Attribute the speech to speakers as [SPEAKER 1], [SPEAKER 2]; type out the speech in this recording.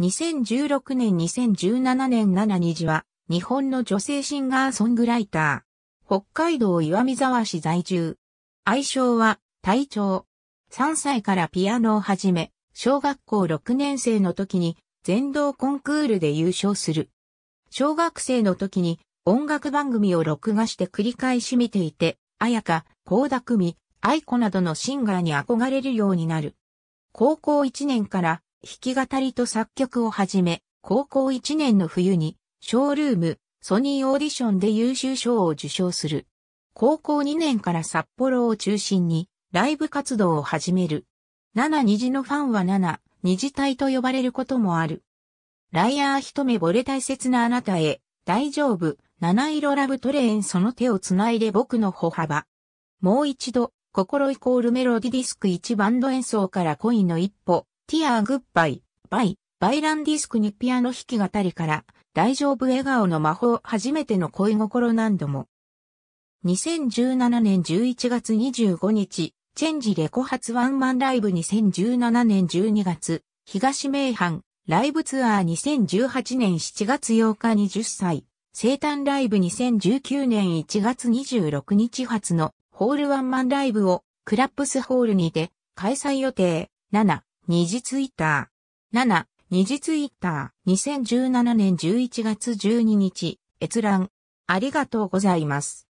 [SPEAKER 1] 2016年2017年7虹は、日本の女性シンガーソングライター。北海道岩見沢市在住。愛称は、隊長。3歳からピアノを始め、小学校6年生の時に、全道コンクールで優勝する。小学生の時に、音楽番組を録画して繰り返し見ていて、綾香、高田久美、愛子などのシンガーに憧れるようになる。高校1年から、弾き語りと作曲をはじめ、高校1年の冬に、ショールーム、ソニーオーディションで優秀賞を受賞する。高校2年から札幌を中心に、ライブ活動を始める。7虹のファンは7、虹隊と呼ばれることもある。ライアー一目惚れ大切なあなたへ、大丈夫、七色ラブトレーンその手を繋いで僕の歩幅。もう一度、心イコールメロディディスク1バンド演奏から恋の一歩、ティアーグッバイ、バイ、バイランディスクにピアノ弾き語りから、大丈夫笑顔の魔法初めての恋心何度も。2017年11月25日、チェンジレコ発ワンマンライブ2017年12月、東名阪、ライブツアー2018年7月8日20歳、生誕ライブ2019年1月26日発のホールワンマンライブをクラップスホールにて開催予定。7、二次ツイッター。七、二次ツイッター。2017年11月12日、閲覧。ありがとうございます。